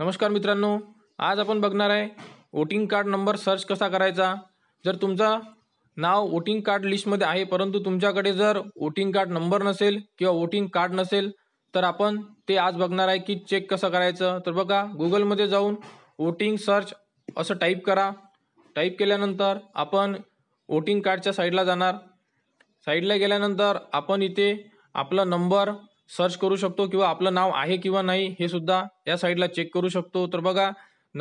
नमस्कार मित्रांनो आज आपण बघणार आहे वोटिंग कार्ड नंबर सर्च कसा करायचा जर तुमचा नाव वोटिंग कार्ड लिस्टमध्ये आहे परंतु तुमच्याकडे जर वोटिंग कार्ड नंबर नसेल किंवा वोटिंग कार्ड नसेल तर आपण ते आज बघणार आहे की चेक कसं करायचं तर बघा गुगलमध्ये जाऊन वोटिंग सर्च असं टाईप करा टाईप केल्यानंतर आपण वोटिंग कार्डच्या साईडला जाणार साईडला गेल्यानंतर आपण इथे आपला नंबर सर्च करू शकतो किंवा आपलं नाव आहे किंवा नाही हे सुद्धा या साईडला चेक करू शकतो तर बघा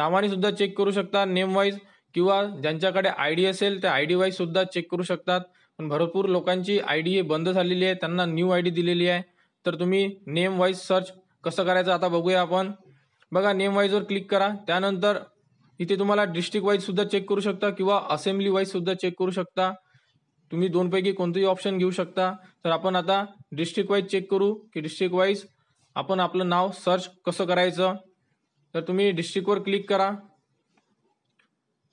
नावाने सुद्धा चेक करू शकता नेम वाईज किंवा ज्यांच्याकडे आय डी असेल त्या आय डी वाईज सुद्धा चेक करू शकतात पण भरपूर लोकांची आय डी बंद झालेली आहे त्यांना न्यू आय डी दिलेली आहे तर तुम्ही नेम वाईज सर्च कसं करायचं आता बघूया आपण बघा नेम वाईजवर क्लिक करा त्यानंतर इथे तुम्हाला डिस्ट्रिक्ट वाईज सुद्धा चेक करू शकता किंवा असेंब्ली वाईज सुद्धा चेक करू शकता तुम्ही दोनपैकी कोणतंही ऑप्शन घेऊ शकता तर आपण आता डिस्ट्रिक्ट वाईज चेक करू की डिस्ट्रिक्ट वाईज आपण आपलं नाव सर्च कसं करायचं तर तुम्ही डिस्ट्रिक्टवर क्लिक करा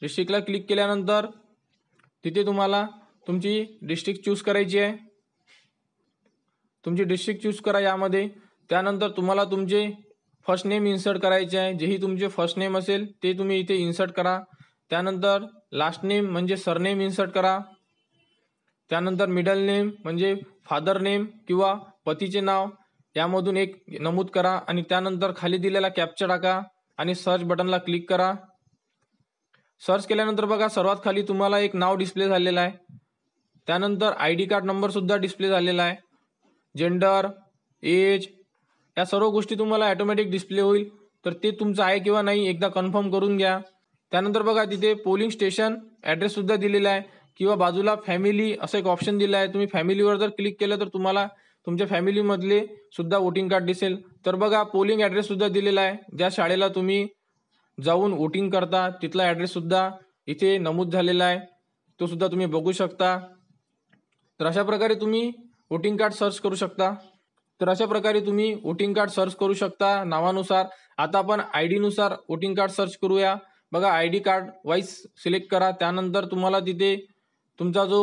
डिस्ट्रिक्टला क्लिक केल्यानंतर तिथे तुम्हाला तुमची डिस्ट्रिक्ट चूज करायची आहे तुमची डिस्ट्रिक्ट चूज करा यामध्ये त्यानंतर तुम्हाला तुमचे फर्स्ट नेम इन्सर्ट करायचे आहे जेही तुमचे फर्स्ट नेम असेल ते तुम्ही इथे इन्सर्ट करा त्यानंतर लास्ट नेम म्हणजे सरनेम इन्सर्ट करा त्यानंतर मिडल नेम म्हणजे फादर नेम किंवा पतीचे नाव यामधून एक नमूद करा आणि त्यानंतर खाली दिलेला कॅप्चर टाका आणि सर्च बटनला क्लिक करा सर्च केल्यानंतर बघा सर्वात खाली तुम्हाला एक नाव डिस्प्ले झालेलं आहे त्यानंतर आय डी कार्ड नंबरसुद्धा डिस्प्ले झालेला आहे जेंडर एज या सर्व गोष्टी तुम्हाला ॲटोमॅटिक डिस्प्ले होईल तर ते तुमचं आहे किंवा नाही एकदा कन्फर्म करून घ्या त्यानंतर बघा तिथे पोलिंग स्टेशन ॲड्रेससुद्धा दिलेला आहे किंवा बाजूला फॅमिली असं एक ऑप्शन दिलं आहे तुम्ही फॅमिलीवर जर क्लिक केलं तर तुम्हाला तुमच्या फॅमिलीमधले सुद्धा वोटिंग कार्ड दिसेल तर बघा पोलिंग ॲड्रेससुद्धा दिलेला आहे ज्या शाळेला तुम्ही जाऊन वोटिंग करता तिथला ॲड्रेससुद्धा इथे नमूद झालेला आहे तो सुद्धा तुम्ही बघू शकता तर अशा प्रकारे तुम्ही वोटिंग कार्ड सर्च करू शकता तर अशा प्रकारे तुम्ही वोटिंग कार्ड सर्च करू शकता नावानुसार आता आपण आय डीनुसार वोटिंग कार्ड सर्च करूया बघा I D card wise select करा त्यानंतर तुम्हाला तिथे तुमचा जो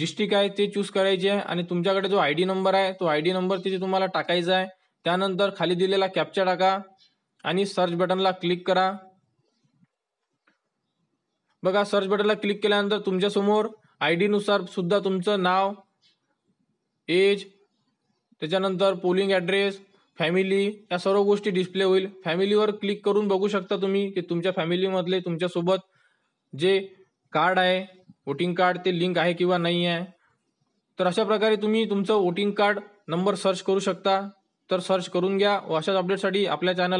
डिस्ट्रिक्ट आहे ते चूज करायचे आहे आणि तुमच्याकडे जो आय डी नंबर आहे तो आय डी नंबर तिथे तुम्हाला टाकायचा आहे त्यानंतर खाली दिलेला कॅप्चर टाका आणि सर्च बटनला क्लिक करा बघा सर्च बटनला क्लिक केल्यानंतर तुमच्यासमोर आय डीनुसार सुद्धा तुमचं नाव एज त्याच्यानंतर पोलिंग ॲड्रेस फॅमिली या सर्व गोष्टी डिस्प्ले होईल फॅमिलीवर क्लिक करून बघू शकता तुम्ही की तुमच्या फॅमिलीमधले तुमच्यासोबत जे कार्ड आहे वोटिंग कार्ड ते लिंक आहे किंवा नाही आहे तर अशा प्रकारे तुम्ही तुमचं वोटिंग कार्ड नंबर सर्च करू शकता तर सर्च करून घ्या व अशाच अपडेटसाठी आपल्या चॅनल